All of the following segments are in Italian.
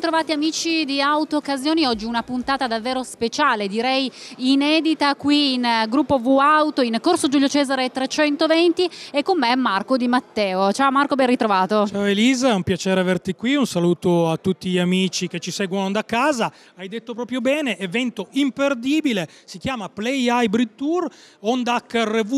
ritrovati amici di Auto Occasioni, oggi una puntata davvero speciale, direi inedita qui in eh, gruppo V Auto in Corso Giulio Cesare 320 e con me Marco Di Matteo. Ciao Marco, ben ritrovato. Ciao Elisa, è un piacere averti qui, un saluto a tutti gli amici che ci seguono da casa. Hai detto proprio bene, evento imperdibile, si chiama Play Hybrid Tour Honda HRV,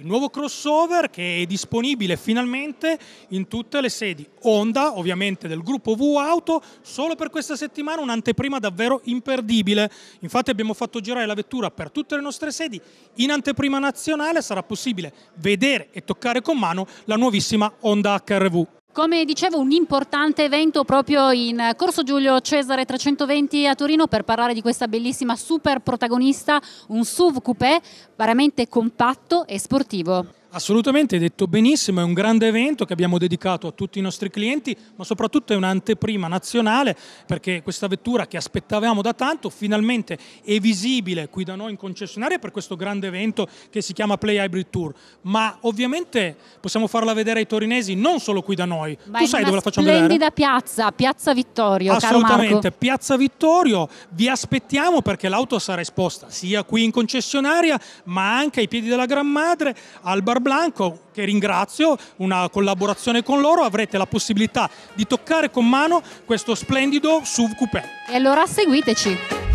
il nuovo crossover che è disponibile finalmente in tutte le sedi Honda, ovviamente del gruppo V Auto, solo solo per questa settimana un'anteprima davvero imperdibile. Infatti abbiamo fatto girare la vettura per tutte le nostre sedi. In anteprima nazionale sarà possibile vedere e toccare con mano la nuovissima Honda HRV. Come dicevo, un importante evento proprio in Corso Giulio Cesare 320 a Torino per parlare di questa bellissima super protagonista, un SUV coupé veramente compatto e sportivo. Assolutamente, hai detto benissimo, è un grande evento che abbiamo dedicato a tutti i nostri clienti, ma soprattutto è un'anteprima nazionale perché questa vettura che aspettavamo da tanto finalmente è visibile qui da noi in concessionaria per questo grande evento che si chiama Play Hybrid Tour, ma ovviamente possiamo farla vedere ai torinesi non solo qui da noi. Ma tu sai dove la facciamo vedere? Splendida piazza, Piazza Vittorio, Assolutamente, Piazza Vittorio, vi aspettiamo perché l'auto sarà esposta sia qui in concessionaria, ma anche ai piedi della Gran Madre al bar Bar Blanco, che ringrazio, una collaborazione con loro, avrete la possibilità di toccare con mano questo splendido SUV coupé. E allora seguiteci.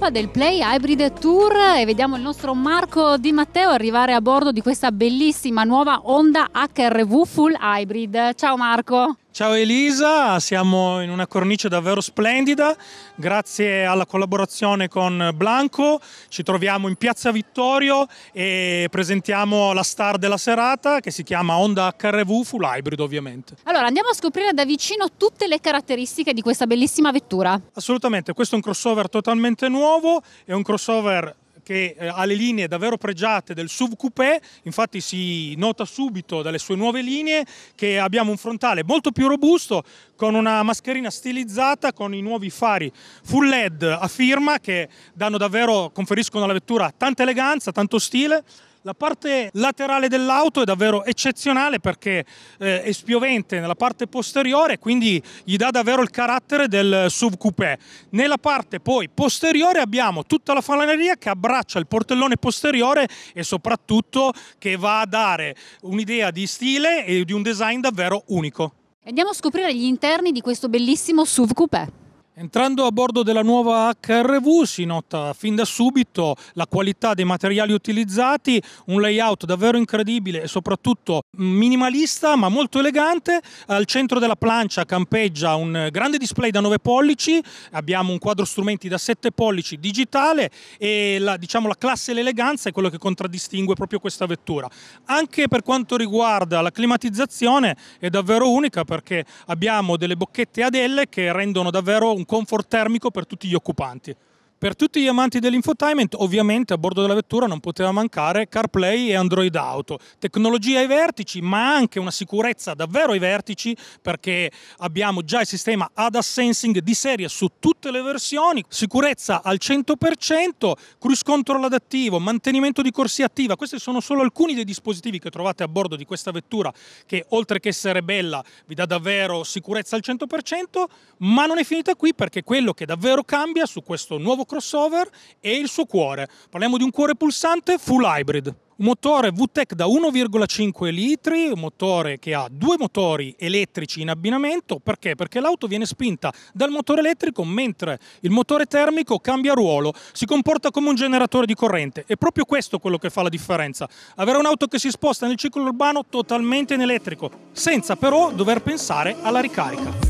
tappa del Play Hybrid Tour e vediamo il nostro Marco Di Matteo arrivare a bordo di questa bellissima nuova Honda HRV Full Hybrid. Ciao Marco! Ciao Elisa, siamo in una cornice davvero splendida, grazie alla collaborazione con Blanco ci troviamo in Piazza Vittorio e presentiamo la star della serata che si chiama Honda HRV Full Hybrid ovviamente. Allora andiamo a scoprire da vicino tutte le caratteristiche di questa bellissima vettura. Assolutamente, questo è un crossover totalmente nuovo, è un crossover che eh, ha le linee davvero pregiate del SUV coupé, infatti si nota subito dalle sue nuove linee che abbiamo un frontale molto più robusto con una mascherina stilizzata con i nuovi fari full LED a firma che danno davvero, conferiscono alla vettura tanta eleganza, tanto stile la parte laterale dell'auto è davvero eccezionale perché eh, è spiovente nella parte posteriore, quindi gli dà davvero il carattere del SUV coupé. Nella parte poi posteriore abbiamo tutta la falegnaria che abbraccia il portellone posteriore e soprattutto che va a dare un'idea di stile e di un design davvero unico. Andiamo a scoprire gli interni di questo bellissimo SUV coupé. Entrando a bordo della nuova HRV si nota fin da subito la qualità dei materiali utilizzati, un layout davvero incredibile e soprattutto minimalista ma molto elegante. Al centro della plancia campeggia un grande display da 9 pollici, abbiamo un quadro strumenti da 7 pollici digitale e la, diciamo, la classe e l'eleganza è quello che contraddistingue proprio questa vettura. Anche per quanto riguarda la climatizzazione è davvero unica perché abbiamo delle bocchette ad L che rendono davvero un comfort termico per tutti gli occupanti. Per tutti gli amanti dell'infotainment, ovviamente a bordo della vettura non poteva mancare CarPlay e Android Auto. Tecnologia ai vertici, ma anche una sicurezza davvero ai vertici, perché abbiamo già il sistema ADA Sensing di serie su tutte le versioni, sicurezza al 100%, cruise control adattivo, mantenimento di corsia attiva. Questi sono solo alcuni dei dispositivi che trovate a bordo di questa vettura che oltre che essere bella vi dà davvero sicurezza al 100%, ma non è finita qui perché quello che davvero cambia su questo nuovo crossover e il suo cuore. Parliamo di un cuore pulsante full hybrid. Un motore VTEC da 1,5 litri, un motore che ha due motori elettrici in abbinamento, perché? Perché l'auto viene spinta dal motore elettrico mentre il motore termico cambia ruolo, si comporta come un generatore di corrente. È proprio questo quello che fa la differenza, avere un'auto che si sposta nel ciclo urbano totalmente in elettrico, senza però dover pensare alla ricarica.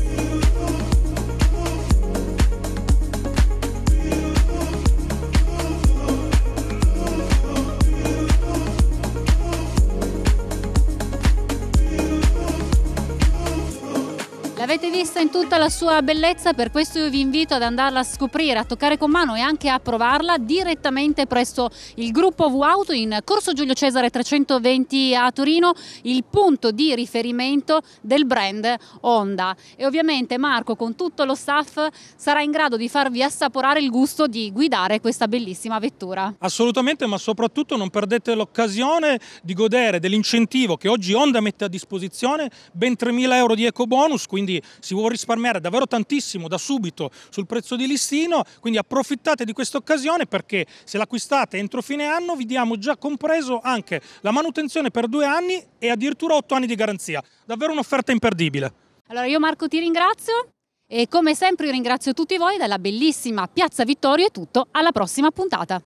L'avete vista in tutta la sua bellezza, per questo io vi invito ad andarla a scoprire, a toccare con mano e anche a provarla direttamente presso il gruppo V-Auto in Corso Giulio Cesare 320 a Torino, il punto di riferimento del brand Honda. E ovviamente Marco con tutto lo staff sarà in grado di farvi assaporare il gusto di guidare questa bellissima vettura. Assolutamente, ma soprattutto non perdete l'occasione di godere dell'incentivo che oggi Honda mette a disposizione, ben 3.000 euro di eco bonus, quindi quindi si vuole risparmiare davvero tantissimo da subito sul prezzo di listino, quindi approfittate di questa occasione perché se l'acquistate entro fine anno vi diamo già compreso anche la manutenzione per due anni e addirittura otto anni di garanzia. Davvero un'offerta imperdibile. Allora io Marco ti ringrazio e come sempre ringrazio tutti voi dalla bellissima Piazza Vittorio e tutto, alla prossima puntata.